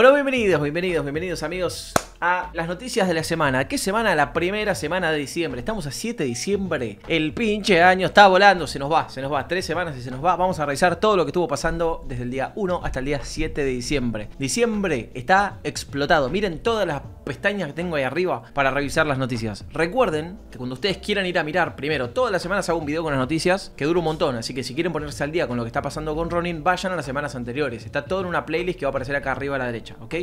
Bueno, bienvenidos, bienvenidos, bienvenidos amigos a las noticias de la semana. ¿Qué semana? La primera semana de diciembre. Estamos a 7 de diciembre. El pinche año está volando. Se nos va, se nos va. Tres semanas y se nos va. Vamos a revisar todo lo que estuvo pasando desde el día 1 hasta el día 7 de diciembre. Diciembre está explotado. Miren todas las pestañas que tengo ahí arriba para revisar las noticias. Recuerden que cuando ustedes quieran ir a mirar, primero, todas las semanas hago un video con las noticias que dura un montón. Así que si quieren ponerse al día con lo que está pasando con Ronin, vayan a las semanas anteriores. Está todo en una playlist que va a aparecer acá arriba a la derecha, ¿ok?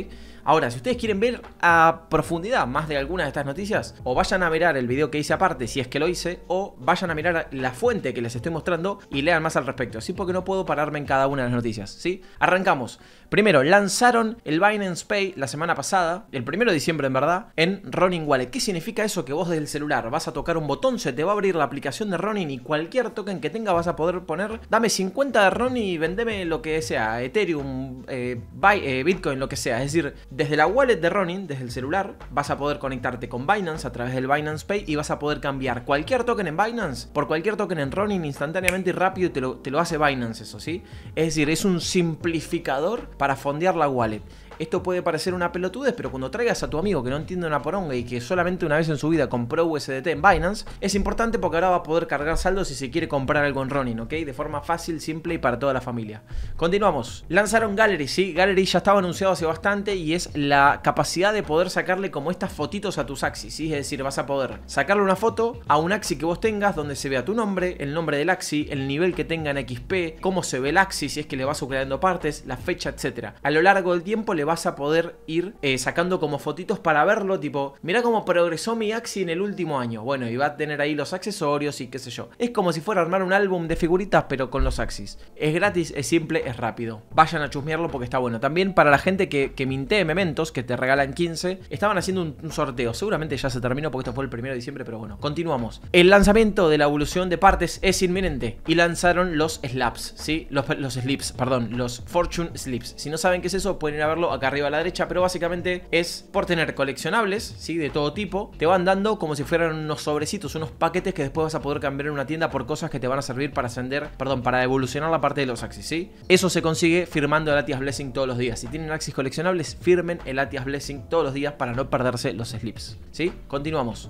Ahora, si ustedes quieren ver a profundidad más de algunas de estas noticias, o vayan a mirar el video que hice aparte si es que lo hice, o vayan a mirar la fuente que les estoy mostrando y lean más al respecto, así Porque no puedo pararme en cada una de las noticias, ¿sí? Arrancamos. Primero, lanzaron el Binance Pay la semana pasada, el 1 de diciembre en verdad, en Ronin Wallet. ¿Qué significa eso? Que vos desde el celular vas a tocar un botón, se te va a abrir la aplicación de Ronin y cualquier token que tenga vas a poder poner, dame 50 de Ronin y vendeme lo que sea, Ethereum, eh, eh, Bitcoin, lo que sea. Es decir, desde la wallet de Ronin, desde el vas a poder conectarte con Binance a través del Binance Pay y vas a poder cambiar cualquier token en Binance por cualquier token en Ronin instantáneamente y rápido y te te lo hace Binance eso, ¿sí? Es decir, es un simplificador para fondear la wallet. Esto puede parecer una pelotudez, pero cuando traigas a tu amigo que no entiende una poronga y que solamente una vez en su vida compró USDT en Binance, es importante porque ahora va a poder cargar saldo si se quiere comprar algo en Ronin, ¿ok? De forma fácil, simple y para toda la familia. Continuamos. Lanzaron Gallery, ¿sí? Gallery ya estaba anunciado hace bastante y es la capacidad de poder sacarle como estas fotitos a tus Axis, ¿sí? Es decir, vas a poder sacarle una foto a un Axi que vos tengas donde se vea tu nombre, el nombre del Axi, el nivel que tenga en XP, cómo se ve el Axi si es que le vas agregando partes, la fecha, etc. A lo largo del tiempo le vas a poder ir eh, sacando como fotitos para verlo, tipo, mira cómo progresó mi Axi en el último año. Bueno, y va a tener ahí los accesorios y qué sé yo. Es como si fuera a armar un álbum de figuritas, pero con los Axis. Es gratis, es simple, es rápido. Vayan a chusmearlo porque está bueno. También para la gente que, que mementos, que te regalan 15, estaban haciendo un, sorteo. Seguramente ya se terminó porque esto fue el 1 de diciembre, pero bueno, continuamos. El lanzamiento de la evolución de partes es inminente y lanzaron los slaps, ¿sí? Los, los slips, perdón, los fortune slips. Si no saben qué es eso, pueden ir a verlo acá arriba a la derecha, pero básicamente es por tener coleccionables, ¿sí? De todo tipo, te van dando como si fueran unos sobrecitos, unos paquetes que después vas a poder cambiar en una tienda por cosas que te van a servir para ascender, perdón, para evolucionar la parte de los Axis, ¿sí? Eso se consigue firmando el Atias Blessing todos los días. Si tienen Axis coleccionables, firmen el Atias Blessing todos los días para no perderse los slips, ¿sí? Continuamos.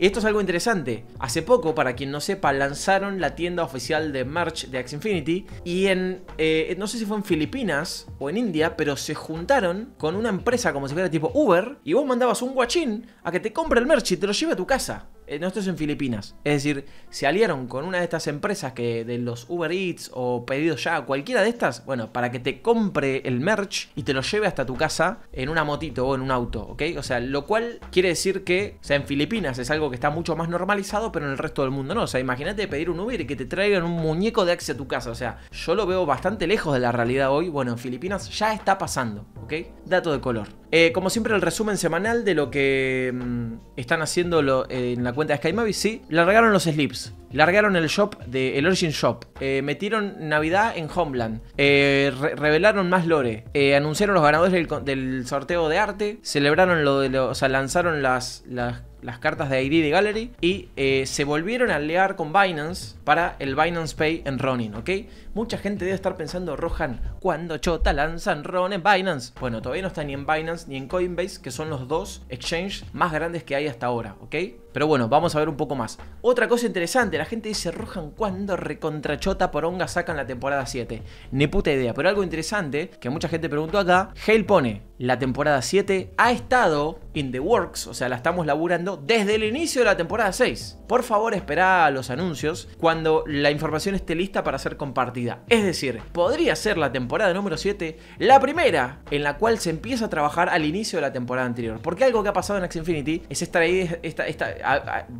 Esto es algo interesante. Hace poco, para quien no sepa, lanzaron la tienda oficial de merch de Axe Infinity y en, eh, no sé si fue en Filipinas o en India, pero se juntaron con una empresa como si fuera tipo Uber y vos mandabas un guachín a que te compre el merch y te lo lleve a tu casa. Eh, no, esto es en Filipinas. Es decir, se aliaron con una de estas empresas que de los Uber Eats o pedidos ya, cualquiera de estas, bueno, para que te compre el merch y te lo lleve hasta tu casa en una motito o en un auto, ¿ok? O sea, lo cual quiere decir que, o sea, en Filipinas es algo que está mucho más normalizado, pero en el resto del mundo no. O sea, imagínate pedir un Uber y que te traigan un muñeco de Axe a tu casa. O sea, yo lo veo bastante lejos de la realidad hoy. Bueno, en Filipinas ya está pasando, ¿ok? Dato de color. Eh, como siempre, el resumen semanal de lo que mm, están haciendo eh, en la cuenta de Sky sí, le regaron los slips. Largaron el shop de el Origin Shop. Eh, metieron Navidad en Homeland. Eh, revelaron más lore. Eh, anunciaron los ganadores del, sorteo de arte. Celebraron lo de los... O sea, lanzaron las, las cartas de ID de Gallery y se volvieron a aliar con Binance para el Binance Pay en Ronin, ¿ok? Mucha gente debe estar pensando, Rohan, ¿cuándo Chota lanzan Ron en Binance? Bueno, todavía no está ni en Binance ni en Coinbase, que son los dos exchanges más grandes que hay hasta ahora, ¿ok? Pero bueno, vamos a ver un poco más. Otra cosa interesante, la gente dice, Rojan, ¿cuándo recontrachota por onga sacan la temporada 7? Ni puta idea, pero algo interesante que mucha gente preguntó acá, Hale pone, la temporada 7 ha estado in the works, o sea, la estamos laburando desde el inicio de la temporada 6. Por favor, espera a los anuncios cuando la información esté lista para ser compartida. Es decir, podría ser la temporada número 7 la primera en la cual se empieza a trabajar al inicio de la temporada anterior. Porque algo que ha pasado en X Infinity es esta idea, esta,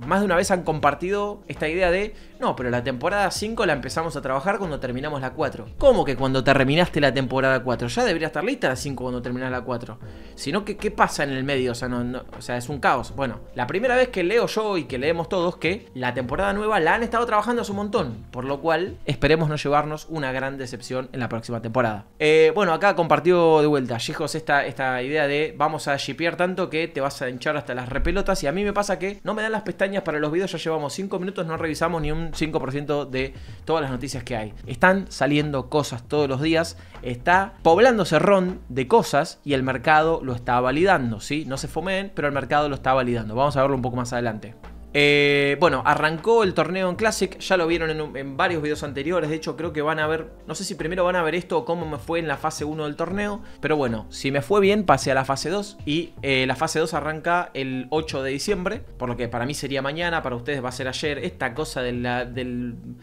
más de una vez han compartido esta idea de, no, pero la temporada 5 la empezamos a trabajar cuando terminamos la 4. ¿Cómo que cuando terminaste la temporada 4? Ya debería estar lista la 5 cuando terminas la 4. Sino que, ¿qué pasa en el medio? O sea, o sea, es un caos. Bueno, la primera vez que leo yo y que leemos todos que la temporada nueva la han estado trabajando hace un montón. Por lo cual, esperemos no llevarnos una gran decepción en la próxima temporada. Eh, bueno, acá compartió de vuelta, chicos, esta, esta idea de vamos a shipear tanto que te vas a hinchar hasta las repelotas. Y a mí me pasa que no me dan las pestañas para los videos. Ya llevamos 5 minutos, no revisamos ni un 5% de todas las noticias que hay. Están saliendo cosas todos los días. Está poblándose ron de cosas y el el mercado lo está validando, ¿sí? No se fomen, pero el mercado lo está validando. Vamos a verlo un poco más adelante. Eh, bueno, arrancó el torneo en Classic, ya lo vieron en, varios videos anteriores, de hecho creo que van a ver, no sé si primero van a ver esto o cómo me fue en la fase 1 del torneo, pero bueno, si me fue bien pasé a la fase 2 y eh, la fase 2 arranca el 8 de diciembre, por lo que para mí sería mañana, para ustedes va a ser ayer, esta cosa de la,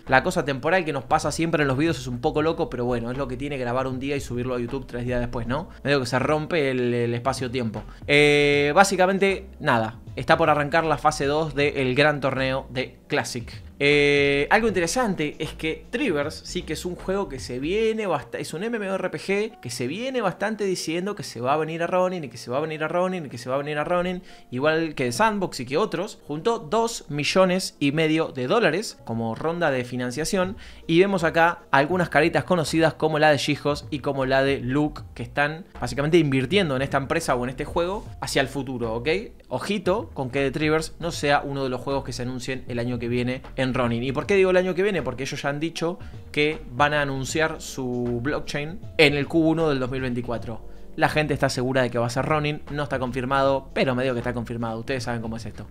la cosa temporal que nos pasa siempre en los videos es un poco loco, pero bueno, es lo que tiene grabar un día y subirlo a YouTube tres días después, ¿no? Medio que se rompe el, espacio-tiempo. Eh, básicamente, nada, está por arrancar la fase 2 del gran torneo de Classic. Eh, algo interesante es que Trivers sí que es un juego que se viene, es un MMORPG que se viene bastante diciendo que se va a venir a Ronin y que se va a venir a Ronin y que se va a venir a Ronin, igual que Sandbox y que otros, juntó 2 millones y medio de dólares como ronda de financiación y vemos acá algunas caritas conocidas como la de Shijos y como la de Luke que están básicamente invirtiendo en esta empresa o en este juego hacia el futuro, ¿ok? Ojito con que The Trivers no sea uno de los juegos que se anuncien el año que viene en en ¿Y por qué digo el año que viene? Porque ellos ya han dicho que van a anunciar su blockchain en el Q1 del 2024. La gente está segura de que va a ser Ronin, no está confirmado, pero me digo que está confirmado. Ustedes saben cómo es esto.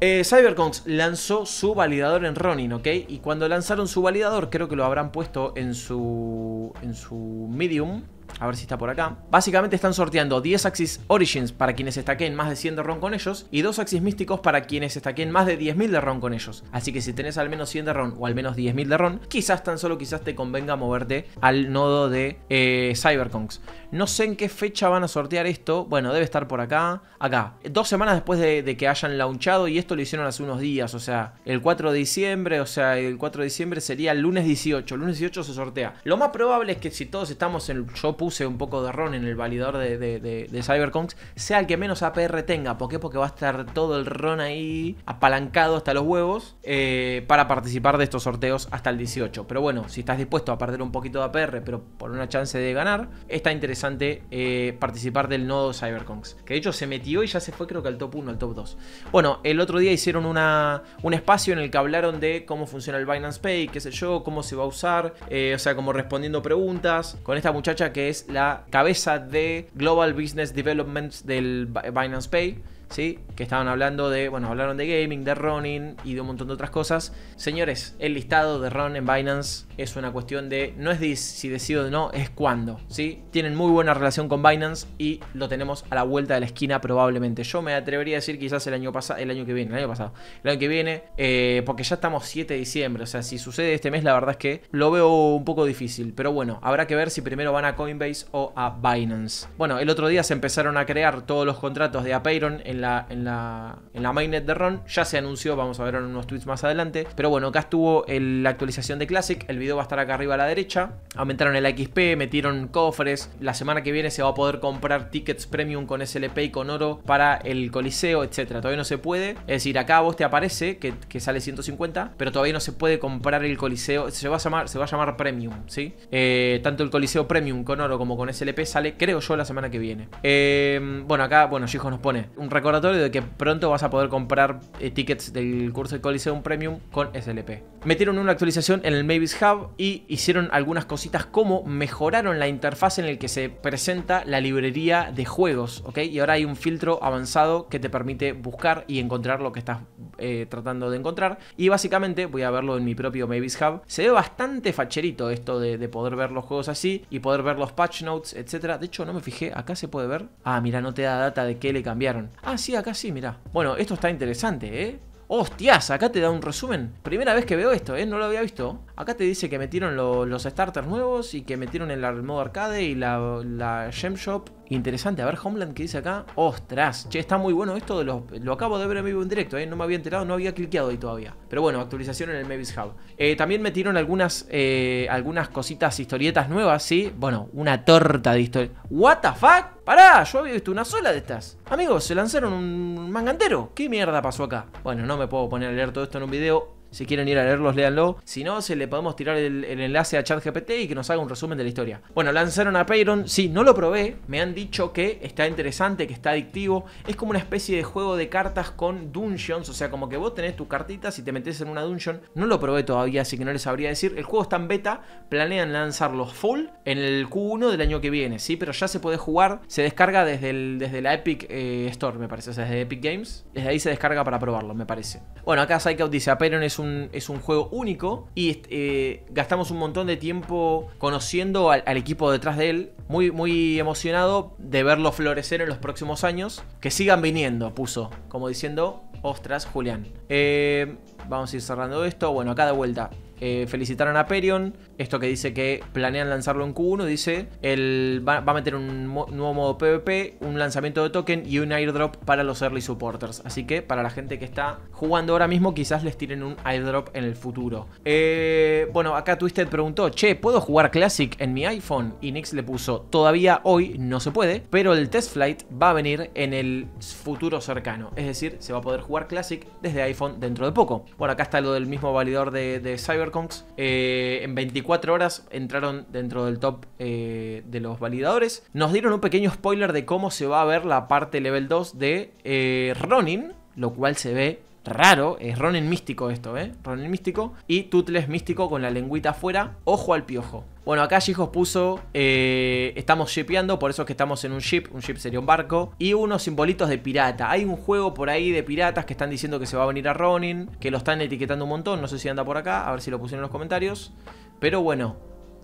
Eh, Cyberconks lanzó su validador en Ronin, ¿ok? Y cuando lanzaron su validador, creo que lo habrán puesto en su, en su Medium, a ver si está por acá. Básicamente están sorteando 10 Axis Origins para quienes estaqueen más de 100 de ron con ellos y 2 Axis Místicos para quienes estaqueen más de 10.000 de ron con ellos. Así que si tenés al menos 100 de ron o al menos 10.000 de ron, quizás tan solo quizás te convenga moverte al nodo de eh, Cyberconks. No sé en qué fecha van a sortear esto. Bueno, debe estar por acá. Acá. Dos semanas después de, que hayan launchado. Y esto lo hicieron hace unos días. O sea, el 4 de diciembre. O sea, el 4 de diciembre sería el lunes 18. El lunes 18 se sortea. Lo más probable es que si todos estamos en... yo puse un poco de ron en el validor de, de, Cyberconks. Sea el que menos APR tenga. ¿Por qué? Porque va a estar todo el ron ahí apalancado hasta los huevos. Eh, para participar de estos sorteos hasta el 18. Pero bueno, si estás dispuesto a perder un poquito de APR. Pero por una chance de ganar. Está interesante eh, participar del nodo Cyberconks. Que de hecho se metió y ya se fue creo que al top 1, al top 2. Bueno, el otro día hicieron una, un espacio en el que hablaron de cómo funciona el Binance Pay, qué sé yo, cómo se va a usar. Eh, o sea, como respondiendo preguntas. Con esta muchacha que es la cabeza de Global Business Development del Binance Pay. ¿sí? Que estaban hablando de, bueno, hablaron de gaming, de running y de un montón de otras cosas. Señores, el listado de run en Binance es una cuestión de, no es si decido o no, es cuándo, ¿sí? Tienen muy buena relación con Binance y lo tenemos a la vuelta de la esquina probablemente. Yo me atrevería a decir quizás el año pasado, el año que viene, el año pasado, el año que viene, eh, porque ya estamos 7 de diciembre, o sea, si sucede este mes, la verdad es que lo veo un poco difícil, pero bueno, habrá que ver si primero van a Coinbase o a Binance. Bueno, el otro día se empezaron a crear todos los contratos de Apeiron en en la, en la, mainnet de RON. Ya se anunció, vamos a ver en unos tweets más adelante. Pero bueno, acá estuvo la actualización de Classic. El video va a estar acá arriba a la derecha. Aumentaron el XP, metieron cofres. La semana que viene se va a poder comprar tickets premium con SLP y con oro para el Coliseo, etc. Todavía no se puede. Es decir, acá a vos te aparece que, sale 150, pero todavía no se puede comprar el Coliseo. Se va a llamar, se va a llamar Premium, ¿sí? Eh, tanto el Coliseo Premium con oro como con SLP sale, creo yo, la semana que viene. Eh, bueno, acá, bueno, chicos nos pone un récord de que pronto vas a poder comprar eh, tickets del curso de Coliseum Premium con SLP. Metieron una actualización en el Mavis Hub y hicieron algunas cositas como mejoraron la interfaz en el que se presenta la librería de juegos, ¿ok? Y ahora hay un filtro avanzado que te permite buscar y encontrar lo que estás eh, tratando de encontrar. Y básicamente, voy a verlo en mi propio Mavis Hub, se ve bastante facherito esto de, poder ver los juegos así y poder ver los patch notes, etc. De hecho, no me fijé, acá se puede ver. Ah, mira, no te da data de qué le cambiaron. Ah, sí, acá sí, mirá. Bueno, esto está interesante, ¿eh? ¡Hostias! Acá te da un resumen. Primera vez que veo esto, ¿eh? No lo había visto. Acá te dice que metieron los starters nuevos y que metieron el modo arcade y la, la gem shop. Interesante. A ver, Homeland, ¿qué dice acá? ¡Ostras! Che, está muy bueno esto. De los, lo acabo de ver en vivo en directo, ¿eh? No me había enterado, no había cliqueado ahí todavía. Pero bueno, actualización en el Mavis Hub. Eh, también metieron algunas, eh, algunas cositas, historietas nuevas, ¿sí? Bueno, una torta de historia. ¿What the fuck? Pará, yo había visto una sola de estas. Amigos, se lanzaron un mangantero. ¿Qué mierda pasó acá? Bueno, no me puedo poner a leer todo esto en un video si quieren ir a leerlos, léanlo. Si no, se le podemos tirar el, enlace a ChatGPT y que nos haga un resumen de la historia. Bueno, lanzaron a Payron. Sí, no lo probé. Me han dicho que está interesante, que está adictivo. Es como una especie de juego de cartas con dungeons. O sea, como que vos tenés tus cartitas y te metes en una dungeon. No lo probé todavía, así que no les sabría decir. El juego está en beta. Planean lanzarlo full en el Q1 del año que viene, ¿sí? Pero ya se puede jugar. Se descarga desde, el, desde la Epic eh, Store, me parece. O sea, desde Epic Games. Desde ahí se descarga para probarlo, me parece. Bueno, acá Psycho dice: Payron es es un, juego único y eh, gastamos un montón de tiempo conociendo al, equipo detrás de él. Muy, muy emocionado de verlo florecer en los próximos años. Que sigan viniendo, puso, como diciendo, ostras, Julián. Eh, vamos a ir cerrando esto. Bueno, a cada vuelta. Eh, felicitaron a Perion. Esto que dice que planean lanzarlo en Q1, dice, el, va, a meter un nuevo modo PvP, un lanzamiento de token y un airdrop para los early supporters. Así que para la gente que está jugando ahora mismo, quizás les tiren un airdrop en el futuro. Eh, bueno, acá Twisted preguntó, che, ¿puedo jugar Classic en mi iPhone? Y Nix le puso, todavía hoy no se puede, pero el test flight va a venir en el futuro cercano. Es decir, se va a poder jugar Classic desde iPhone dentro de poco. Bueno, acá está lo del mismo validor de, de Cyber eh, en 24 horas entraron dentro del top eh, de los validadores. Nos dieron un pequeño spoiler de cómo se va a ver la parte level 2 de eh, Ronin, lo cual se ve raro. Es Ronin místico esto, ¿eh? Ronin místico. Y Tutles místico con la lengüita afuera. Ojo al piojo. Bueno, acá chicos puso, eh, estamos shipeando, por eso es que estamos en un ship, un ship sería un barco, y unos simbolitos de pirata. Hay un juego por ahí de piratas que están diciendo que se va a venir a Ronin, que lo están etiquetando un montón, no sé si anda por acá, a ver si lo pusieron en los comentarios. Pero bueno,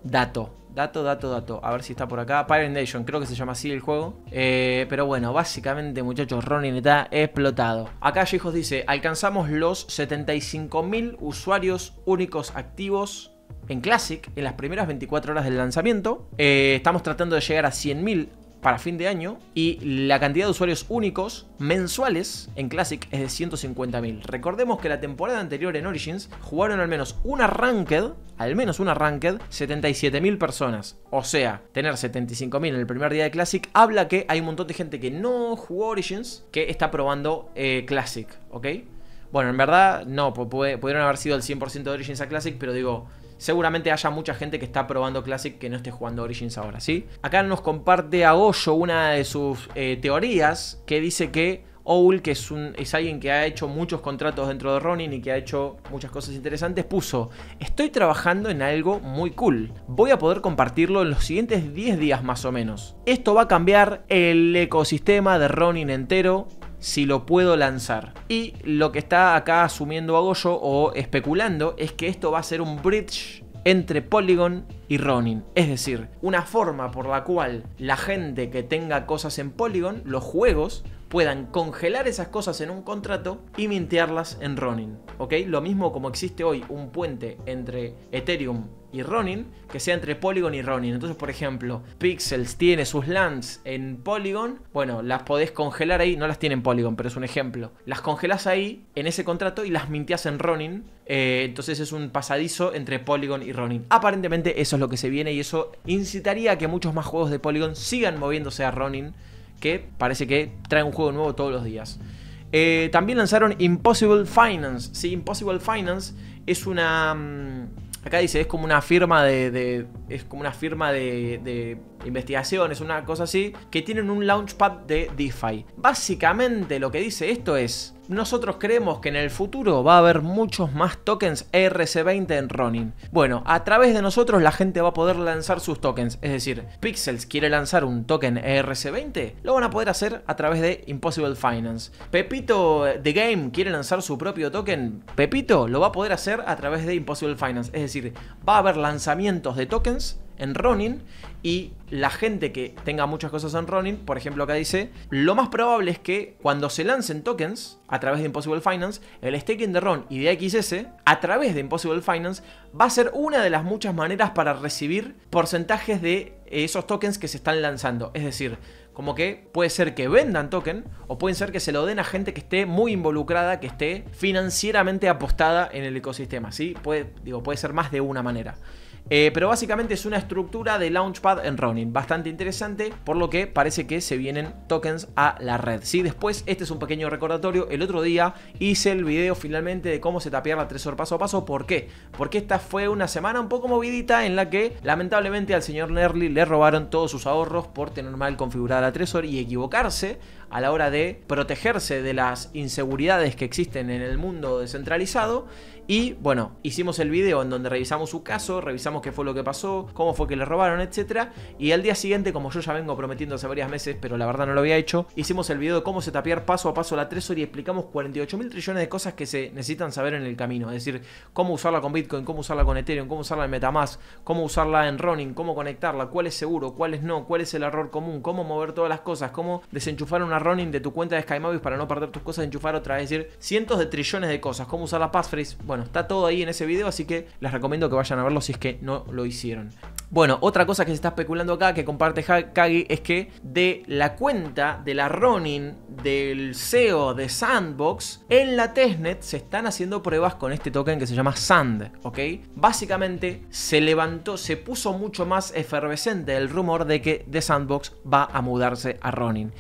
dato. Dato, dato, dato. A ver si está por acá. Pirate Nation, creo que se llama así el juego. Eh, pero bueno, básicamente, muchachos, Ronin está explotado. Acá Hijos dice: alcanzamos los 75.000 usuarios únicos activos en Classic en las primeras 24 horas del lanzamiento. Eh, estamos tratando de llegar a 100.000 para fin de año y la cantidad de usuarios únicos mensuales en Classic es de 150.000. Recordemos que la temporada anterior en Origins jugaron al menos una Ranked, al menos una Ranked, 77.000 personas. O sea, tener 75.000 en el primer día de Classic habla que hay un montón de gente que no jugó Origins que está probando eh, Classic, ¿ok? Bueno, en verdad no, pudieron haber sido el 100% de Origins a Classic, pero digo, Seguramente haya mucha gente que está probando Classic que no esté jugando Origins ahora, ¿sí? Acá nos comparte a Goyo una de sus eh, teorías que dice que Owl, que es, es alguien que ha hecho muchos contratos dentro de Ronin y que ha hecho muchas cosas interesantes, puso, estoy trabajando en algo muy cool. Voy a poder compartirlo en los siguientes 10 días más o menos. Esto va a cambiar el ecosistema de Ronin entero si lo puedo lanzar. Y lo que está acá asumiendo Agollo o especulando es que esto va a ser un bridge entre Polygon y Ronin. Es decir, una forma por la cual la gente que tenga cosas en Polygon, los juegos, puedan congelar esas cosas en un contrato y mintearlas en Ronin. ¿Ok? Lo mismo como existe hoy un puente entre Ethereum y Ronin, que sea entre Polygon y Ronin. Entonces, por ejemplo, Pixels tiene sus lands en Polygon, bueno, las podés congelar ahí, no las tiene en Polygon, pero es un ejemplo. Las congelás ahí en ese contrato y las mintías en Ronin. Eh, entonces es un pasadizo entre Polygon y Ronin. Aparentemente eso es lo que se viene y eso incitaría a que muchos más juegos de Polygon sigan moviéndose a Ronin que parece que trae un juego nuevo todos los días. Eh, también lanzaron Impossible Finance. Sí, Impossible Finance es una. Mm, acá dice, es como una firma de. es como una firma de, de Es una cosa así. Que tienen un launchpad de DeFi. Básicamente lo que dice esto es. Nosotros creemos que en el futuro va a haber muchos más tokens ERC20 en Ronin. Bueno, a través de nosotros la gente va a poder lanzar sus tokens. Es decir, Pixels quiere lanzar un token ERC20, lo van a poder hacer a través de Impossible Finance. Pepito The eh, Game quiere lanzar su propio token. Pepito lo va a poder hacer a través de Impossible Finance. Es decir, va a haber lanzamientos de tokens en Ronin y la gente que tenga muchas cosas en Ronin, por ejemplo acá dice, lo más probable es que cuando se lancen tokens a través de Impossible Finance, el staking de Ron y de XS a través de Impossible Finance va a ser una de las muchas maneras para recibir porcentajes de esos tokens que se están lanzando. Es decir, como que puede ser que vendan token o pueden ser que se lo den a gente que esté muy involucrada, que esté financieramente apostada en el ecosistema, ¿sí? digo, puede ser más de una manera. Eh, pero básicamente es una estructura de Launchpad en Ronin, bastante interesante, por lo que parece que se vienen tokens a la red. ¿sí? Después, este es un pequeño recordatorio, el otro día hice el video finalmente de cómo se tapear la Tresor paso a paso, ¿por qué? Porque esta fue una semana un poco movidita en la que lamentablemente al señor Nerly le robaron todos sus ahorros por tener mal configurada la Tresor y equivocarse a la hora de protegerse de las inseguridades que existen en el mundo descentralizado. Y bueno, hicimos el video en donde revisamos su caso, revisamos qué fue lo que pasó, cómo fue que le robaron, etc. Y al día siguiente, como yo ya vengo prometiendo hace varias meses, pero la verdad no lo había hecho, hicimos el video de cómo se tapear paso a paso la Tresor y explicamos 48 mil trillones de cosas que se necesitan saber en el camino. Es decir, cómo usarla con Bitcoin, cómo usarla con Ethereum, cómo usarla en Metamask, cómo usarla en running, cómo conectarla, cuál es seguro, cuál es no, cuál es el error común, cómo mover todas las cosas, cómo desenchufar una running de tu cuenta de SkyMavis para no perder tus cosas, enchufar otra, es decir, cientos de trillones de cosas, cómo usar la passphrase. Bueno, está todo ahí en ese video, así que les recomiendo que vayan a verlo si es que no lo hicieron. Bueno, otra cosa que se está especulando acá que comparte Kagi es que de la cuenta de la running del CEO de Sandbox, en la testnet se están haciendo pruebas con este token que se llama Sand, ¿ok? Básicamente se levantó, se puso mucho más efervescente el rumor de que The Sandbox va a mudarse a running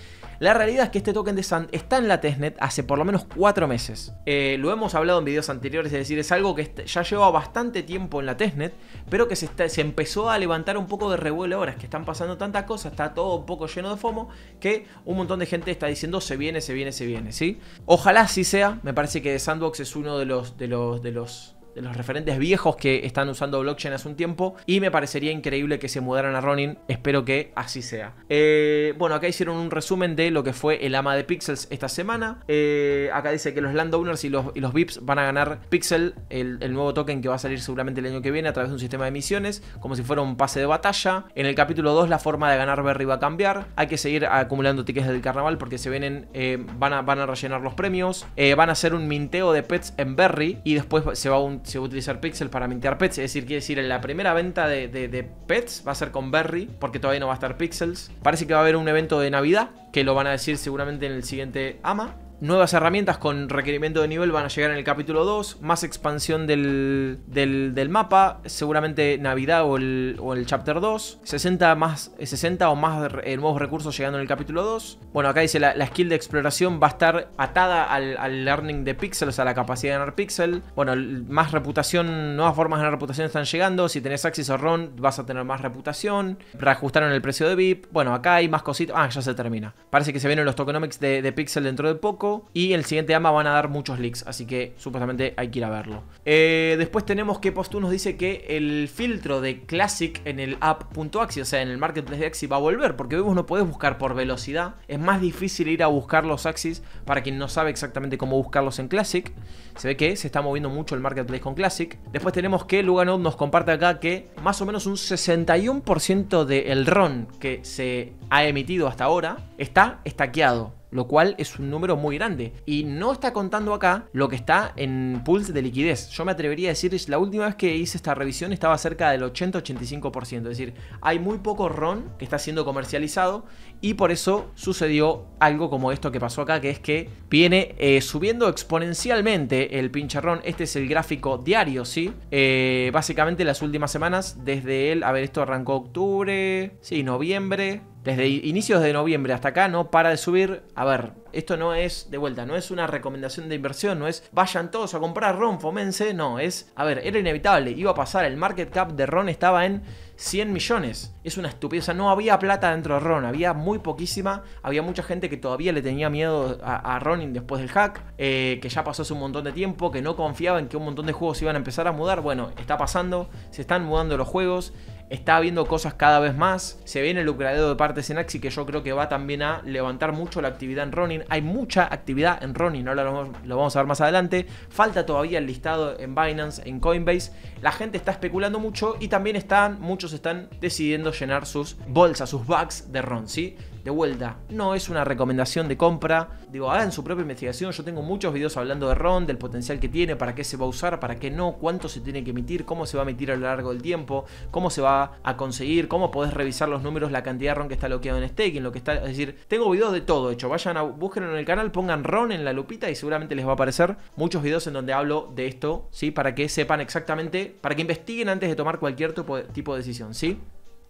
la realidad es que este token de Sand está en la testnet hace por lo menos 4 meses. Eh, lo hemos hablado en videos anteriores, es decir, es algo que ya lleva bastante tiempo en la testnet, pero que se, se empezó a levantar un poco de revuelo ahora, es que están pasando tantas cosas, está todo un poco lleno de FOMO, que un montón de gente está diciendo se viene, se viene, se viene, ¿sí? Ojalá sí sea, me parece que Sandbox es uno de los, de los, de los los referentes viejos que están usando blockchain hace un tiempo y me parecería increíble que se mudaran a Ronin, espero que así sea. Eh, bueno, acá hicieron un resumen de lo que fue el ama de Pixels esta semana. Eh, acá dice que los landowners y los, los VIPs van a ganar Pixel, el, nuevo token que va a salir seguramente el año que viene a través de un sistema de misiones, como si fuera un pase de batalla. En el capítulo 2 la forma de ganar Berry va a cambiar, hay que seguir acumulando tickets del carnaval porque se vienen, eh, van, a, van a rellenar los premios, van a hacer un minteo de pets en Berry y después se va a un se va a utilizar Pixel para mintear pets. Es decir, quiere decir, en la primera venta de, de, pets va a ser con Berry, porque todavía no va a estar Pixels. Parece que va a haber un evento de Navidad, que lo van a decir seguramente en el siguiente AMA. Nuevas herramientas con requerimiento de nivel van a llegar en el capítulo 2. Más expansión del, mapa. Seguramente Navidad o el, o Chapter 2. 60, más, 60 o más eh, nuevos recursos llegando en el capítulo 2. Bueno, acá dice la, skill de exploración va a estar atada al, learning de O sea la capacidad de ganar pixel Bueno, más reputación, nuevas formas de ganar reputación están llegando. Si tenés Axis o Ron, vas a tener más reputación. Reajustaron el precio de VIP. Bueno, acá hay más cositas. Ah, ya se termina. Parece que se vienen los tokenomics de, de pixel dentro de poco. Y el siguiente AMA van a dar muchos leaks, así que supuestamente hay que ir a verlo. Eh, después tenemos que Postu nos dice que el filtro de Classic en el app.axi, o sea, en el marketplace de Axis va a volver, porque hoy vos no podés buscar por velocidad. Es más difícil ir a buscar los Axis para quien no sabe exactamente cómo buscarlos en Classic. Se ve que se está moviendo mucho el marketplace con Classic. Después tenemos que Lugano nos comparte acá que más o menos un 61% del el RON que se ha emitido hasta ahora está estaqueado lo cual es un número muy grande. Y no está contando acá lo que está en pools de liquidez. Yo me atrevería a decir, la última vez que hice esta revisión estaba cerca del 80-85%, es decir, hay muy poco RON que está siendo comercializado y por eso sucedió algo como esto que pasó acá, que es que viene eh, subiendo exponencialmente el pinche RON. Este es el gráfico diario, ¿sí? Eh, básicamente las últimas semanas, desde el, a ver, esto arrancó octubre, sí, noviembre, desde inicios de noviembre hasta acá no para de subir. A ver, esto no es de vuelta, no es una recomendación de inversión, no es vayan todos a comprar ron, fomense, no, es, a ver, era inevitable, iba a pasar, el market cap de ron estaba en 100 millones, es una estupidez, no había plata dentro de ron, había muy poquísima, había mucha gente que todavía le tenía miedo a, después del hack, eh, que ya pasó hace un montón de tiempo, que no confiaba en que un montón de juegos iban a empezar a mudar, bueno, está pasando, se están mudando los juegos está habiendo cosas cada vez más. Se viene el upgradeo de partes en Axi que yo creo que va también a levantar mucho la actividad en Ronin. Hay mucha actividad en Ronin, ahora lo, lo vamos a ver más adelante. Falta todavía el listado en Binance, en Coinbase. La gente está especulando mucho y también están, muchos están decidiendo llenar sus bolsas, sus bags de Ron, ¿sí? De vuelta, no es una recomendación de compra. Digo, hagan su propia investigación. Yo tengo muchos videos hablando de RON, del potencial que tiene, para qué se va a usar, para qué no, cuánto se tiene que emitir, cómo se va a emitir a lo largo del tiempo, cómo se va a conseguir, cómo podés revisar los números, la cantidad de RON que está bloqueado en staking, lo que está. Es decir, tengo videos de todo hecho. Vayan a búsquenlo en el canal, pongan RON en la lupita y seguramente les va a aparecer muchos videos en donde hablo de esto, ¿sí? Para que sepan exactamente, para que investiguen antes de tomar cualquier tipo de, tipo de decisión, ¿sí?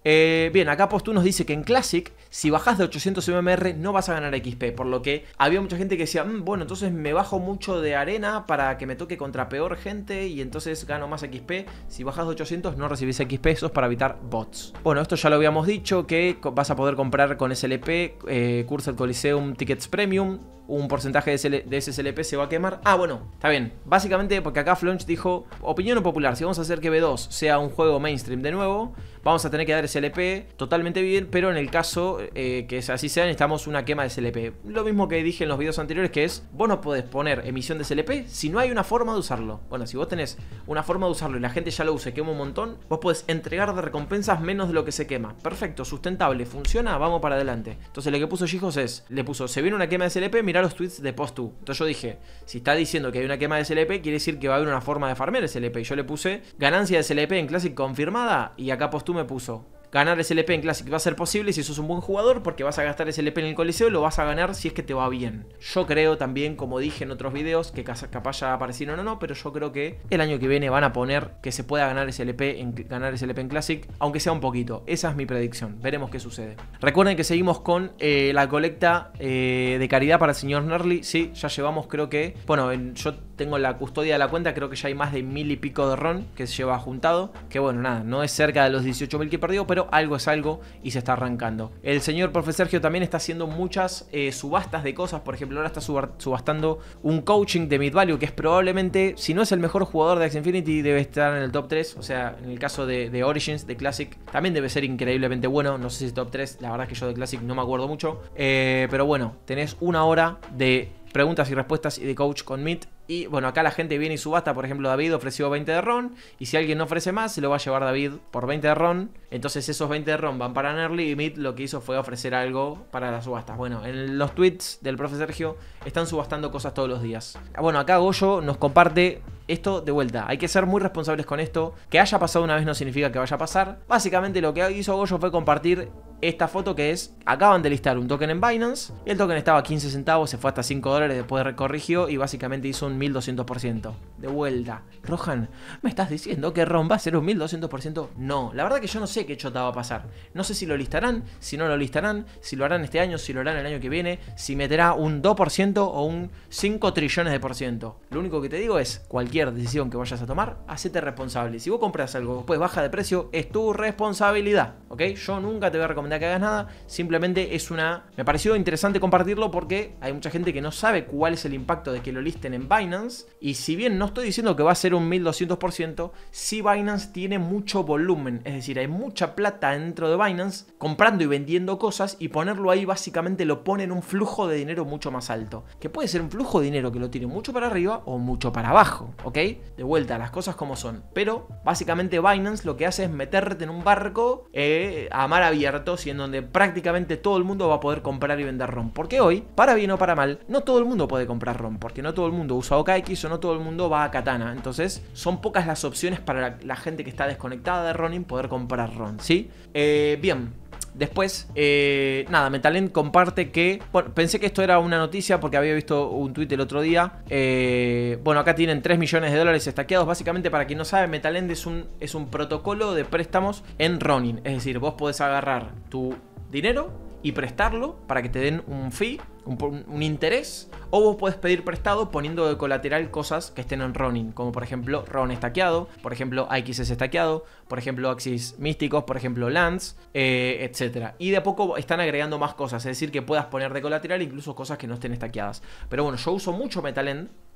Eh, bien, acá Postú nos dice que en Classic, si bajas de 800 MMR, no vas a ganar XP. Por lo que había mucha gente que decía, mm, bueno, entonces me bajo mucho de arena para que me toque contra peor gente y entonces gano más XP. Si bajas de 800, no recibís XP, eso es para evitar bots. Bueno, esto ya lo habíamos dicho, que vas a poder comprar con SLP, eh, Cursed Coliseum Tickets Premium un porcentaje de, ese SLP se va a quemar. Ah, bueno, está bien. Básicamente porque acá Flunch dijo, opinión popular, si vamos a hacer que B2 sea un juego mainstream de nuevo, vamos a tener que dar SLP totalmente bien, pero en el caso eh, que así sea, necesitamos una quema de SLP. Lo mismo que dije en los videos anteriores, que es, vos no podés poner emisión de SLP si no hay una forma de usarlo. Bueno, si vos tenés una forma de usarlo y la gente ya lo usa y quema un montón, vos podés entregar de recompensas menos de lo que se quema. Perfecto, sustentable, funciona, vamos para adelante. Entonces lo que puso Gijos es, le puso, se viene una quema de SLP, los tweets de Postu. Entonces yo dije, si está diciendo que hay una quema de SLP, quiere decir que va a haber una forma de farmear SLP. Y yo le puse ganancia de SLP en Classic confirmada y acá Postu me puso ganar LP en Classic va a ser posible si sos un buen jugador porque vas a gastar ese LP en el Coliseo y lo vas a ganar si es que te va bien. Yo creo también, como dije en otros videos, que capaz ya aparecieron o no, pero yo creo que el año que viene van a poner que se pueda ganar SLP en, ganar en Classic, aunque sea un poquito. Esa es mi predicción, veremos qué sucede. Recuerden que seguimos con eh, la colecta eh, de caridad para el señor Nerly, sí, ya llevamos creo que, bueno, yo tengo la custodia de la cuenta, creo que ya hay más de mil y pico de RON que se lleva juntado, que bueno, nada, no es cerca de los mil que perdido, pero algo es algo y se está arrancando. El señor profe Sergio también está haciendo muchas eh, subastas de cosas, por ejemplo, ahora está subastando un coaching de Mid Value, que es probablemente, si no es el mejor jugador de X Infinity, debe estar en el top 3, o sea, en el caso de, Origins, de Classic, también debe ser increíblemente bueno, no sé si top 3, la verdad es que yo de Classic no me acuerdo mucho, eh, pero bueno, tenés una hora de preguntas y respuestas y de coach con mid y bueno, acá la gente viene y subasta, por ejemplo, David ofreció 20 de ron. Y si alguien no ofrece más, se lo va a llevar David por 20 de ron. Entonces esos 20 de ROM van para Nerly y Meet lo que hizo fue ofrecer algo para las subastas. Bueno, en los tweets del profe Sergio están subastando cosas todos los días. Bueno, acá Goyo nos comparte esto de vuelta. Hay que ser muy responsables con esto. Que haya pasado una vez no significa que vaya a pasar. Básicamente lo que hizo Goyo fue compartir esta foto que es, acaban de listar un token en Binance, y el token estaba a 15 centavos, se fue hasta 5 dólares, después recorrigió y básicamente hizo un 1200%. De vuelta. Rohan, ¿me estás diciendo que ROM va a ser un 1200%? No, la verdad que yo no sé que qué chota va a pasar. No sé si lo listarán, si no lo listarán, si lo harán este año, si lo harán el año que viene, si meterá un 2% o un 5 trillones de por ciento. Lo único que te digo es, cualquier decisión que vayas a tomar, hacete responsable. Si vos compras algo, después baja de precio, es tu responsabilidad, ¿ok? Yo nunca te voy a recomendar que hagas nada, simplemente es una... Me pareció interesante compartirlo porque hay mucha gente que no sabe cuál es el impacto de que lo listen en Binance y si bien no estoy diciendo que va a ser un 1200%, si Binance tiene mucho volumen, es decir, hay mucho mucha plata dentro de Binance comprando y vendiendo cosas y ponerlo ahí básicamente lo pone en un flujo de dinero mucho más alto. Que puede ser un flujo de dinero que lo tiene mucho para arriba o mucho para abajo, ¿ok? De vuelta, las cosas como son. Pero básicamente Binance lo que hace es meterte en un barco eh, a mar abierto, y en donde prácticamente todo el mundo va a poder comprar y vender ROM. Porque hoy, para bien o para mal, no todo el mundo puede comprar ROM, porque no todo el mundo usa OKX o no todo el mundo va a Katana. Entonces, son pocas las opciones para la, la gente que está desconectada de Ronin poder comprar Ron, ¿sí? Eh, bien, Después, eh, nada, Metalend comparte que. Bueno, pensé que esto era una noticia porque había visto un tuit el otro día. Eh, bueno, acá tienen 3 millones de dólares estaqueados. Básicamente, para quien no sabe, Metalend es un, es un protocolo de préstamos en Ronin. Es decir, vos podés agarrar tu dinero y prestarlo para que te den un fee un, interés, o vos puedes pedir prestado poniendo de colateral cosas que estén en Ronin, como por ejemplo Ron estaqueado, por ejemplo AXS estaqueado, por ejemplo Axis Místicos, por ejemplo Lance, eh, Etcétera Y de a poco están agregando más cosas, es decir, que puedas poner de colateral incluso cosas que no estén estaqueadas. Pero bueno, yo uso mucho Metal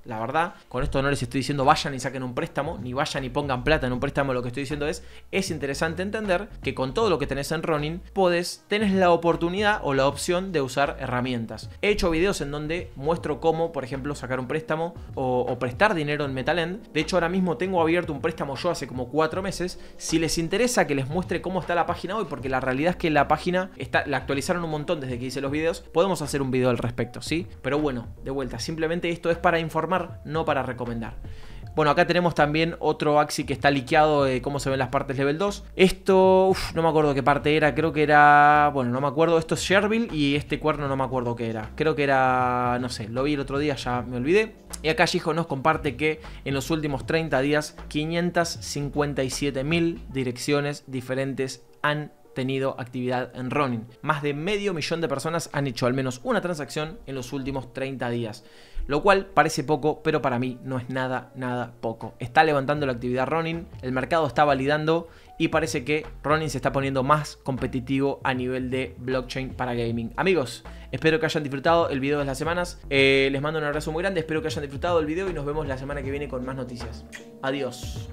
la verdad, con esto no les estoy diciendo vayan y saquen un préstamo, ni vayan y pongan plata en un préstamo. Lo que estoy diciendo es, es interesante entender que con todo lo que tenés en Ronin, podés, tenés la oportunidad o la opción de usar herramientas. He hecho videos en donde muestro cómo, por ejemplo, sacar un préstamo o, prestar dinero en Metalend. De hecho, ahora mismo tengo abierto un préstamo yo hace como cuatro meses. Si les interesa que les muestre cómo está la página hoy, porque la realidad es que la página está, la actualizaron un montón desde que hice los videos, podemos hacer un video al respecto, ¿sí? Pero bueno, de vuelta, simplemente esto es para informar no para recomendar. Bueno, acá tenemos también otro Axi que está liqueado de cómo se ven las partes level 2. Esto, no me acuerdo qué parte era, creo que era... Bueno, no me acuerdo, esto es Sherville y este cuerno no me acuerdo qué era. Creo que era... no sé, lo vi el otro día, ya me olvidé. Y acá Gijo nos comparte que en los últimos 30 días 557.000 direcciones diferentes han tenido actividad en Ronin. Más de medio millón de personas han hecho al menos una transacción en los últimos 30 días. Lo cual parece poco, pero para mí no es nada, nada poco. Está levantando la actividad Ronin, el mercado está validando y parece que Ronin se está poniendo más competitivo a nivel de blockchain para gaming. Amigos, espero que hayan disfrutado el video de las semanas. Eh, les mando un abrazo muy grande, espero que hayan disfrutado el video y nos vemos la semana que viene con más noticias. Adiós.